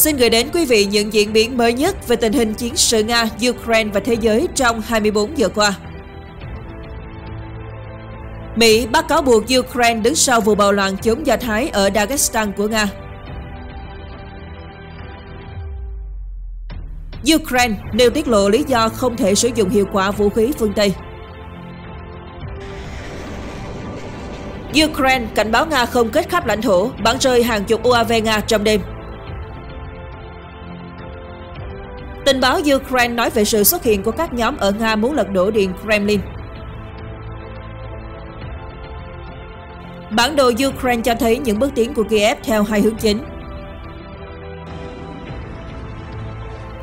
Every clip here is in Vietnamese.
xin gửi đến quý vị những diễn biến mới nhất về tình hình chiến sự Nga, Ukraine và thế giới trong 24 giờ qua. Mỹ bắt cáo buộc Ukraine đứng sau vụ bạo loạn chống Do Thái ở Dagestan của Nga. Ukraine nêu tiết lộ lý do không thể sử dụng hiệu quả vũ khí phương Tây. Ukraine cảnh báo Nga không kết khắp lãnh thổ, bắn rơi hàng chục UAV Nga trong đêm. Tình báo Ukraine nói về sự xuất hiện của các nhóm ở Nga muốn lật đổ Điện Kremlin. Bản đồ Ukraine cho thấy những bước tiến của Kiev theo hai hướng chính.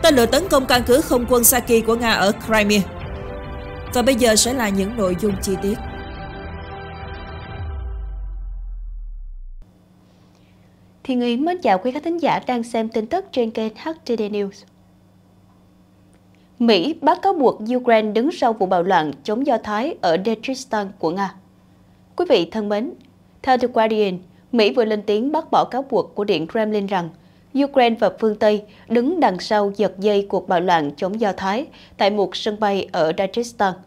Tên lửa tấn công căn cứ không quân Saki của Nga ở Crimea. Và bây giờ sẽ là những nội dung chi tiết. Thiên Ý mến chào quý khán thính giả đang xem tin tức trên kênh HTD News. Mỹ bác cáo buộc Ukraine đứng sau vụ bạo loạn chống Do Thái ở Dagestan của Nga. Quý vị thân mến, theo The Guardian, Mỹ vừa lên tiếng bác bỏ cáo buộc của Điện Kremlin rằng Ukraine và phương Tây đứng đằng sau giật dây cuộc bạo loạn chống Do Thái tại một sân bay ở Dagestan –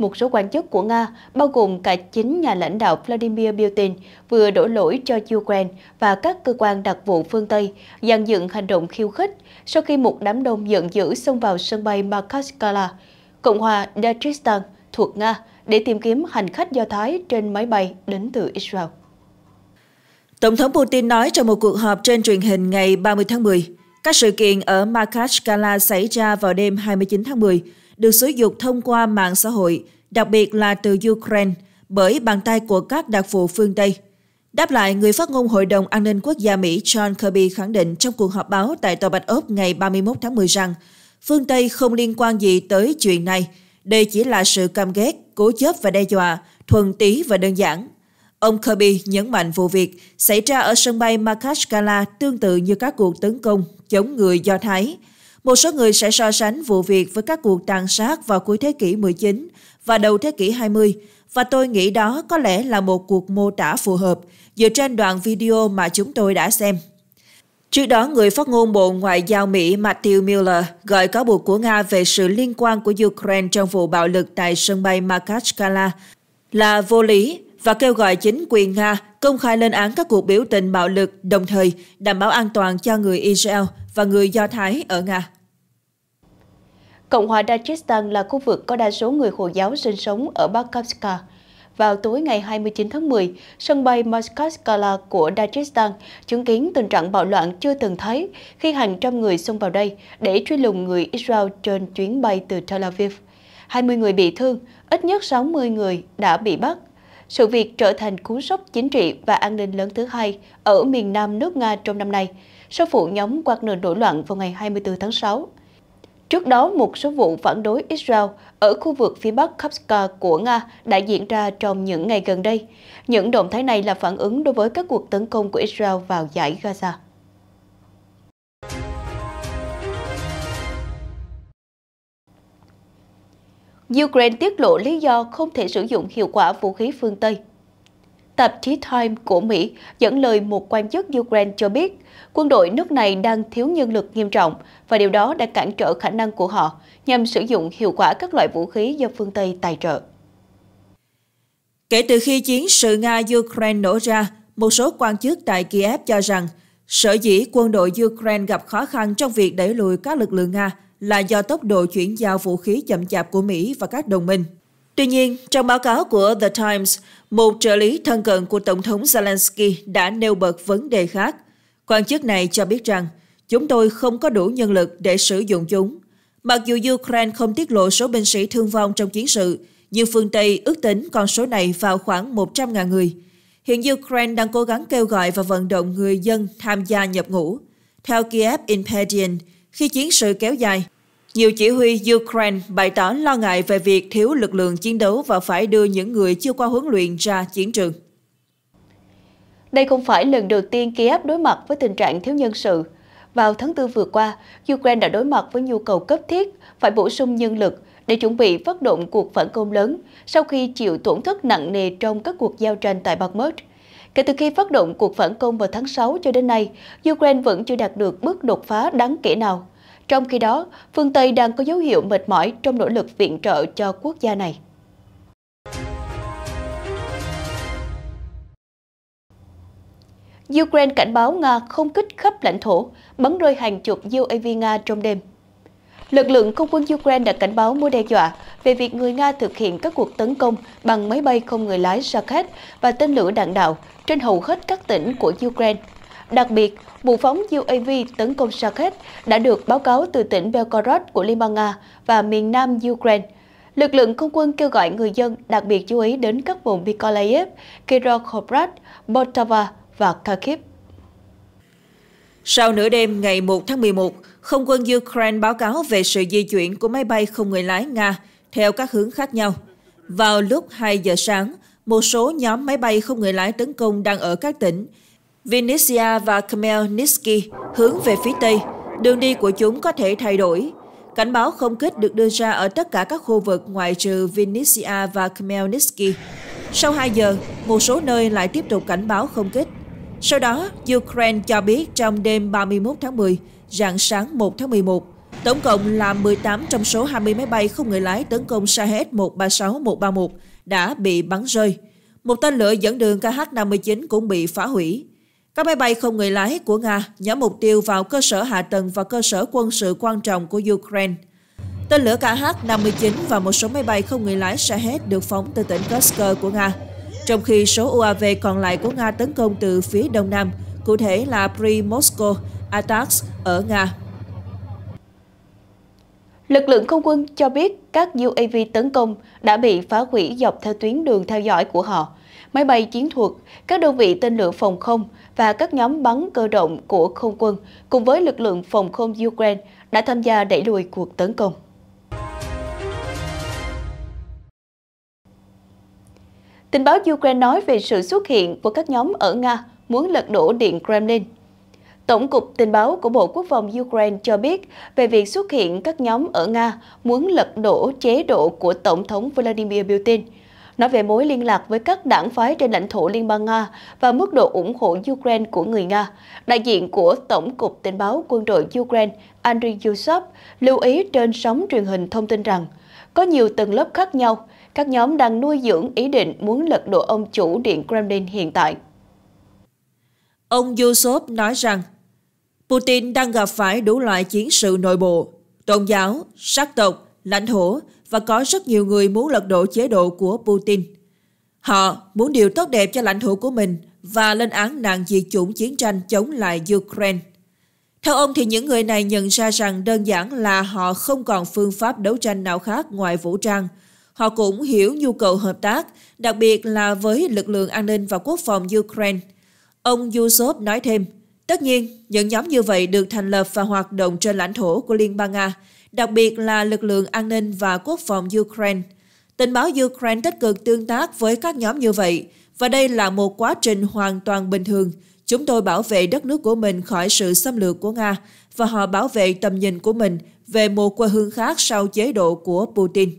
một số quan chức của Nga, bao gồm cả chính nhà lãnh đạo Vladimir Putin, vừa đổ lỗi cho Ukraine và các cơ quan đặc vụ phương Tây dàn dựng hành động khiêu khích sau khi một đám đông giận dữ xông vào sân bay Makhatskala, Cộng hòa Dagestan thuộc Nga để tìm kiếm hành khách Do Thái trên máy bay đến từ Israel. Tổng thống Putin nói trong một cuộc họp trên truyền hình ngày 30 tháng 10, các sự kiện ở Makachkala xảy ra vào đêm 29 tháng 10, được sử dụng thông qua mạng xã hội, đặc biệt là từ Ukraine, bởi bàn tay của các đặc vụ phương Tây. Đáp lại, người phát ngôn Hội đồng An ninh Quốc gia Mỹ John Kirby khẳng định trong cuộc họp báo tại Tòa Bạch Ốc ngày 31 tháng 10 rằng phương Tây không liên quan gì tới chuyện này. Đây chỉ là sự cam ghét, cố chấp và đe dọa, thuần tí và đơn giản, Ông Kirby nhấn mạnh vụ việc xảy ra ở sân bay Makashkala tương tự như các cuộc tấn công chống người Do Thái. Một số người sẽ so sánh vụ việc với các cuộc tàn sát vào cuối thế kỷ 19 và đầu thế kỷ 20, và tôi nghĩ đó có lẽ là một cuộc mô tả phù hợp dựa trên đoạn video mà chúng tôi đã xem. Trước đó, người phát ngôn Bộ Ngoại giao Mỹ Matthew Miller gọi cáo buộc của Nga về sự liên quan của Ukraine trong vụ bạo lực tại sân bay Makashkala là vô lý và kêu gọi chính quyền Nga công khai lên án các cuộc biểu tình bạo lực, đồng thời đảm bảo an toàn cho người Israel và người Do Thái ở Nga. Cộng hòa Dagestan là khu vực có đa số người Hồi giáo sinh sống ở Bakovska. Vào tối ngày 29 tháng 10, sân bay Moskala của Dagestan chứng kiến tình trạng bạo loạn chưa từng thấy khi hàng trăm người xông vào đây để truy lùng người Israel trên chuyến bay từ Tel Aviv. 20 người bị thương, ít nhất 60 người đã bị bắt sự việc trở thành cú sốc chính trị và an ninh lớn thứ hai ở miền nam nước Nga trong năm nay, sau vụ nhóm nền nổi loạn vào ngày 24 tháng 6. Trước đó, một số vụ phản đối Israel ở khu vực phía bắc Kapska của Nga đã diễn ra trong những ngày gần đây. Những động thái này là phản ứng đối với các cuộc tấn công của Israel vào giải Gaza. Ukraine tiết lộ lý do không thể sử dụng hiệu quả vũ khí phương Tây. Tạp chí Time của Mỹ dẫn lời một quan chức Ukraine cho biết quân đội nước này đang thiếu nhân lực nghiêm trọng và điều đó đã cản trở khả năng của họ nhằm sử dụng hiệu quả các loại vũ khí do phương Tây tài trợ. Kể từ khi chiến sự Nga-Ukraine nổ ra, một số quan chức tại Kiev cho rằng sở dĩ quân đội Ukraine gặp khó khăn trong việc đẩy lùi các lực lượng Nga – là do tốc độ chuyển giao vũ khí chậm chạp của Mỹ và các đồng minh. Tuy nhiên, trong báo cáo của The Times, một trợ lý thân cận của Tổng thống Zelensky đã nêu bật vấn đề khác. Quan chức này cho biết rằng, chúng tôi không có đủ nhân lực để sử dụng chúng. Mặc dù Ukraine không tiết lộ số binh sĩ thương vong trong chiến sự, nhưng phương Tây ước tính con số này vào khoảng 100.000 người. Hiện Ukraine đang cố gắng kêu gọi và vận động người dân tham gia nhập ngũ. Theo Kiev Independent. Khi chiến sự kéo dài, nhiều chỉ huy Ukraine bày tỏ lo ngại về việc thiếu lực lượng chiến đấu và phải đưa những người chưa qua huấn luyện ra chiến trường. Đây không phải lần đầu tiên Kiev đối mặt với tình trạng thiếu nhân sự. Vào tháng 4 vừa qua, Ukraine đã đối mặt với nhu cầu cấp thiết phải bổ sung nhân lực để chuẩn bị phát động cuộc phản công lớn sau khi chịu tổn thất nặng nề trong các cuộc giao tranh tại Bakhmut. Kể từ khi phát động cuộc phản công vào tháng 6 cho đến nay, Ukraine vẫn chưa đạt được bước đột phá đáng kể nào. Trong khi đó, phương Tây đang có dấu hiệu mệt mỏi trong nỗ lực viện trợ cho quốc gia này. Ukraine cảnh báo Nga không kích khắp lãnh thổ, bắn rơi hàng chục UAV Nga trong đêm lực lượng không quân Ukraine đã cảnh báo mối đe dọa về việc người Nga thực hiện các cuộc tấn công bằng máy bay không người lái Shakhet và tên lửa đạn đạo trên hầu hết các tỉnh của Ukraine. Đặc biệt, vụ phóng UAV tấn công Shakhet đã được báo cáo từ tỉnh Belgorod của Liên bang Nga và miền nam Ukraine. Lực lượng không quân kêu gọi người dân đặc biệt chú ý đến các vùng Mykolaiv, Kirokhobrat, Botava và Kharkiv. Sau nửa đêm ngày 1 tháng 11, không quân Ukraine báo cáo về sự di chuyển của máy bay không người lái Nga theo các hướng khác nhau. Vào lúc 2 giờ sáng, một số nhóm máy bay không người lái tấn công đang ở các tỉnh Vinnytsia và Khmelnytsky hướng về phía Tây. Đường đi của chúng có thể thay đổi. Cảnh báo không kích được đưa ra ở tất cả các khu vực ngoại trừ Vinnytsia và Khmelnytsky. Sau 2 giờ, một số nơi lại tiếp tục cảnh báo không kích. Sau đó, Ukraine cho biết trong đêm 31 tháng 10, rạng sáng 1 tháng 11. Tổng cộng là 18 trong số 20 máy bay không người lái tấn công Shahed 136131 đã bị bắn rơi. Một tên lửa dẫn đường KH-59 cũng bị phá hủy. Các máy bay không người lái của Nga nhắm mục tiêu vào cơ sở hạ tầng và cơ sở quân sự quan trọng của Ukraine. Tên lửa KH-59 và một số máy bay không người lái Shahed được phóng từ tỉnh Kursk của Nga, trong khi số UAV còn lại của Nga tấn công từ phía đông nam, cụ thể là Primorsko, Atax ở Nga. Lực lượng không quân cho biết các UAV tấn công đã bị phá hủy dọc theo tuyến đường theo dõi của họ. Máy bay chiến thuật, các đơn vị tên lửa phòng không và các nhóm bắn cơ động của không quân cùng với lực lượng phòng không Ukraine đã tham gia đẩy lùi cuộc tấn công. Tình báo Ukraine nói về sự xuất hiện của các nhóm ở Nga muốn lật đổ Điện Kremlin Tổng cục Tình báo của Bộ Quốc phòng Ukraine cho biết về việc xuất hiện các nhóm ở Nga muốn lật đổ chế độ của Tổng thống Vladimir Putin. Nói về mối liên lạc với các đảng phái trên lãnh thổ Liên bang Nga và mức độ ủng hộ Ukraine của người Nga, đại diện của Tổng cục Tình báo quân đội Ukraine Andriy Yusov lưu ý trên sóng truyền hình thông tin rằng có nhiều tầng lớp khác nhau, các nhóm đang nuôi dưỡng ý định muốn lật đổ ông chủ Điện Kremlin hiện tại. Ông Yusov nói rằng Putin đang gặp phải đủ loại chiến sự nội bộ, tôn giáo, sắc tộc, lãnh thổ và có rất nhiều người muốn lật đổ chế độ của Putin. Họ muốn điều tốt đẹp cho lãnh thổ của mình và lên án nạn diệt chủng chiến tranh chống lại Ukraine. Theo ông thì những người này nhận ra rằng đơn giản là họ không còn phương pháp đấu tranh nào khác ngoài vũ trang. Họ cũng hiểu nhu cầu hợp tác, đặc biệt là với lực lượng an ninh và quốc phòng Ukraine. Ông Yusov nói thêm, Tất nhiên, những nhóm như vậy được thành lập và hoạt động trên lãnh thổ của Liên bang Nga, đặc biệt là lực lượng an ninh và quốc phòng Ukraine. Tình báo Ukraine tích cực tương tác với các nhóm như vậy, và đây là một quá trình hoàn toàn bình thường. Chúng tôi bảo vệ đất nước của mình khỏi sự xâm lược của Nga, và họ bảo vệ tầm nhìn của mình về một quê hương khác sau chế độ của Putin.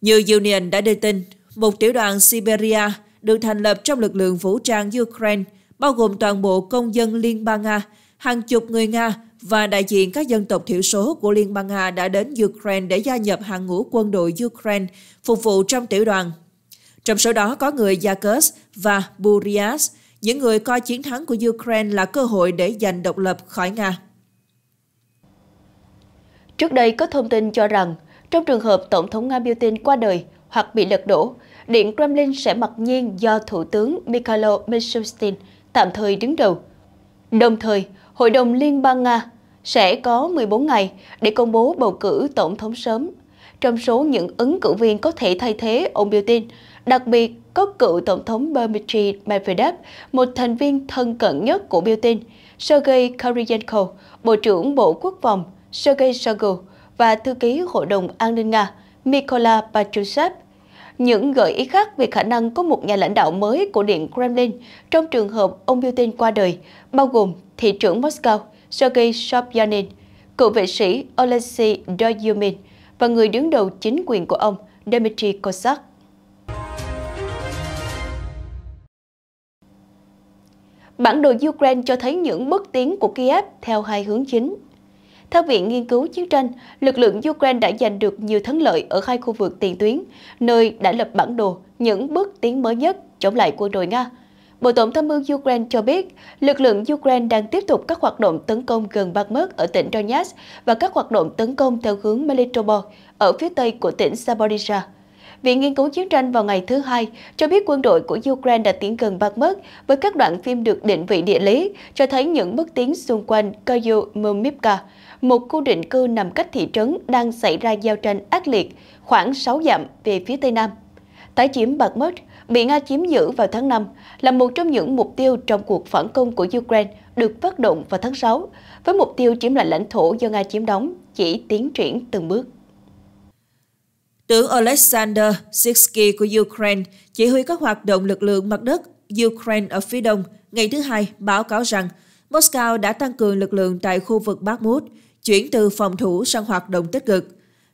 Như Union đã đưa tin, một tiểu đoàn Siberia được thành lập trong lực lượng vũ trang Ukraine – bao gồm toàn bộ công dân Liên bang Nga, hàng chục người Nga và đại diện các dân tộc thiểu số của Liên bang Nga đã đến Ukraine để gia nhập hàng ngũ quân đội Ukraine phục vụ trong tiểu đoàn. Trong số đó có người Yakutsk và Buryats, những người coi chiến thắng của Ukraine là cơ hội để giành độc lập khỏi Nga. Trước đây có thông tin cho rằng, trong trường hợp Tổng thống Nga Putin qua đời hoặc bị lật đổ, Điện Kremlin sẽ mặc nhiên do Thủ tướng Mikhail Mishustin tạm thời đứng đầu. Đồng thời, Hội đồng Liên bang Nga sẽ có 14 ngày để công bố bầu cử tổng thống sớm. Trong số những ứng cử viên có thể thay thế ông Putin, đặc biệt có cựu tổng thống Dmitry Medvedev, một thành viên thân cận nhất của Putin, Sergei Karyenko, Bộ trưởng Bộ Quốc phòng Sergei Shoigu và Thư ký Hội đồng An ninh Nga Mikola Patrushev những gợi ý khác về khả năng có một nhà lãnh đạo mới của Điện Kremlin trong trường hợp ông Putin qua đời, bao gồm thị trưởng Moscow Sergei Sobyanin, cựu vệ sĩ Alexei Doyumin và người đứng đầu chính quyền của ông Dmitry Kozak. Bản đồ Ukraine cho thấy những bước tiến của Kiev theo hai hướng chính. Theo Viện Nghiên cứu Chiến tranh, lực lượng Ukraine đã giành được nhiều thắng lợi ở hai khu vực tiền tuyến, nơi đã lập bản đồ những bước tiến mới nhất chống lại quân đội Nga. Bộ Tổng tham mưu Ukraine cho biết, lực lượng Ukraine đang tiếp tục các hoạt động tấn công gần Bakhmut ở tỉnh Donetsk và các hoạt động tấn công theo hướng Melitopol ở phía tây của tỉnh Zaporizhia. Viện Nghiên cứu Chiến tranh vào ngày thứ Hai cho biết quân đội của Ukraine đã tiến gần Bakhmut với các đoạn phim được định vị địa lý, cho thấy những bước tiến xung quanh Koyu Mumivka, một khu định cư nằm cách thị trấn đang xảy ra giao tranh ác liệt khoảng 6 dặm về phía tây nam. Tái chiếm Bakhmut bị Nga chiếm giữ vào tháng 5 là một trong những mục tiêu trong cuộc phản công của Ukraine được phát động vào tháng 6, với mục tiêu chiếm lại lãnh thổ do Nga chiếm đóng chỉ tiến triển từng bước. Tướng Alexander Sitsky của Ukraine chỉ huy các hoạt động lực lượng mặt đất Ukraine ở phía đông ngày thứ Hai báo cáo rằng Moscow đã tăng cường lực lượng tại khu vực Bakhmut, chuyển từ phòng thủ sang hoạt động tích cực.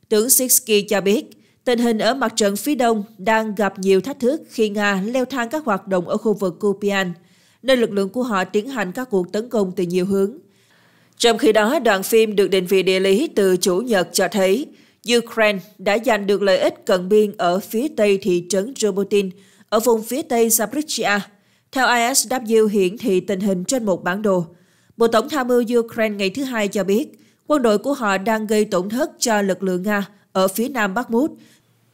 Tướng Sitsky cho biết, tình hình ở mặt trận phía đông đang gặp nhiều thách thức khi Nga leo thang các hoạt động ở khu vực Kupian, nơi lực lượng của họ tiến hành các cuộc tấn công từ nhiều hướng. Trong khi đó, đoạn phim được định vị địa lý từ chủ nhật cho thấy Ukraine đã giành được lợi ích cận biên ở phía tây thị trấn Robotin, ở vùng phía tây Zaporizhia. Theo ISW hiển thị tình hình trên một bản đồ, Bộ Tổng tham mưu Ukraine ngày thứ Hai cho biết, quân đội của họ đang gây tổn thất cho lực lượng Nga ở phía nam Bakhmut,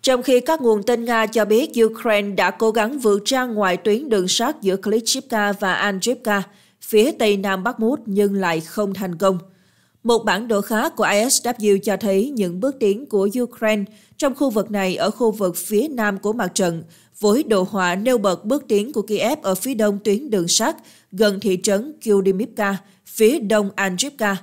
trong khi các nguồn tin Nga cho biết Ukraine đã cố gắng vượt ra ngoài tuyến đường sắt giữa Klitschivka và Andrivka, phía tây nam Bakhmut nhưng lại không thành công. Một bản đồ khác của ISW cho thấy những bước tiến của Ukraine trong khu vực này ở khu vực phía nam của mặt trận, với đồ họa nêu bật bước tiến của Kiev ở phía đông tuyến đường sắt gần thị trấn Kyudimivka, phía đông Andrivka.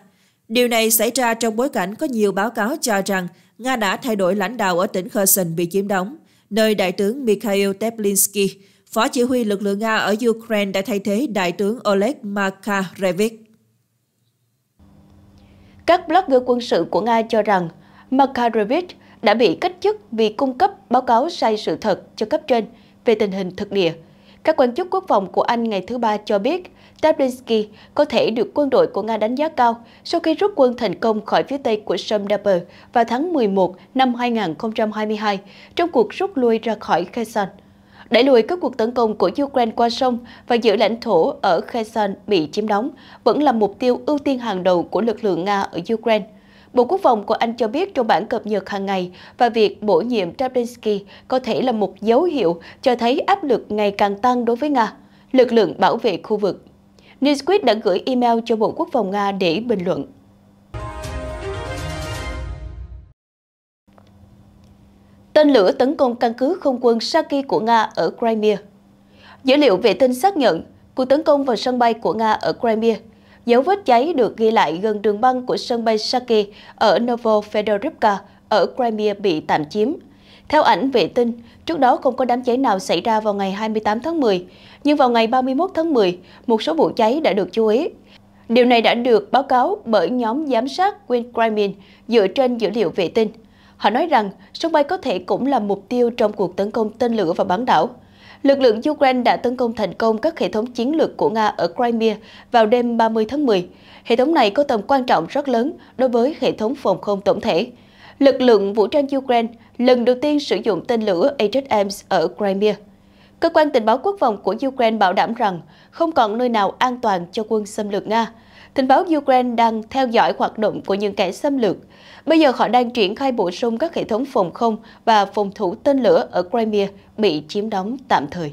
Điều này xảy ra trong bối cảnh có nhiều báo cáo cho rằng Nga đã thay đổi lãnh đạo ở tỉnh Kherson bị chiếm đóng, nơi Đại tướng Mikhail Teplinsky, phó chỉ huy lực lượng Nga ở Ukraine đã thay thế Đại tướng Oleg Makarevich. Các blogger quân sự của Nga cho rằng Makarevich đã bị cách chức vì cung cấp báo cáo sai sự thật cho cấp trên về tình hình thực địa. Các quan chức quốc phòng của Anh ngày thứ Ba cho biết Dabrinsky có thể được quân đội của Nga đánh giá cao sau khi rút quân thành công khỏi phía tây của sông Dnieper vào tháng 11 năm 2022 trong cuộc rút lui ra khỏi Kherson. Đẩy lùi các cuộc tấn công của Ukraine qua sông và giữ lãnh thổ ở Kherson bị chiếm đóng vẫn là mục tiêu ưu tiên hàng đầu của lực lượng Nga ở Ukraine. Bộ Quốc phòng của Anh cho biết trong bản cập nhật hàng ngày và việc bổ nhiệm Trabensky có thể là một dấu hiệu cho thấy áp lực ngày càng tăng đối với Nga lực lượng bảo vệ khu vực Newsweek đã gửi email cho Bộ Quốc phòng Nga để bình luận. Tên lửa tấn công căn cứ không quân Saki của Nga ở Crimea Dữ liệu vệ tinh xác nhận cuộc tấn công vào sân bay của Nga ở Crimea. Dấu vết cháy được ghi lại gần đường băng của sân bay Saki ở Fedorivka ở Crimea bị tạm chiếm. Theo ảnh vệ tinh, trước đó không có đám cháy nào xảy ra vào ngày 28 tháng 10, nhưng vào ngày 31 tháng 10, một số vụ cháy đã được chú ý. Điều này đã được báo cáo bởi nhóm giám sát Wincrimin dựa trên dữ liệu vệ tinh. Họ nói rằng sân bay có thể cũng là mục tiêu trong cuộc tấn công tên lửa và bán đảo. Lực lượng Ukraine đã tấn công thành công các hệ thống chiến lược của Nga ở Crimea vào đêm 30 tháng 10. Hệ thống này có tầm quan trọng rất lớn đối với hệ thống phòng không tổng thể. Lực lượng vũ trang Ukraine lần đầu tiên sử dụng tên lửa Ajax-M ở Crimea. Cơ quan tình báo quốc phòng của Ukraine bảo đảm rằng không còn nơi nào an toàn cho quân xâm lược Nga. Tình báo Ukraine đang theo dõi hoạt động của những kẻ xâm lược. Bây giờ họ đang triển khai bổ sung các hệ thống phòng không và phòng thủ tên lửa ở Crimea bị chiếm đóng tạm thời.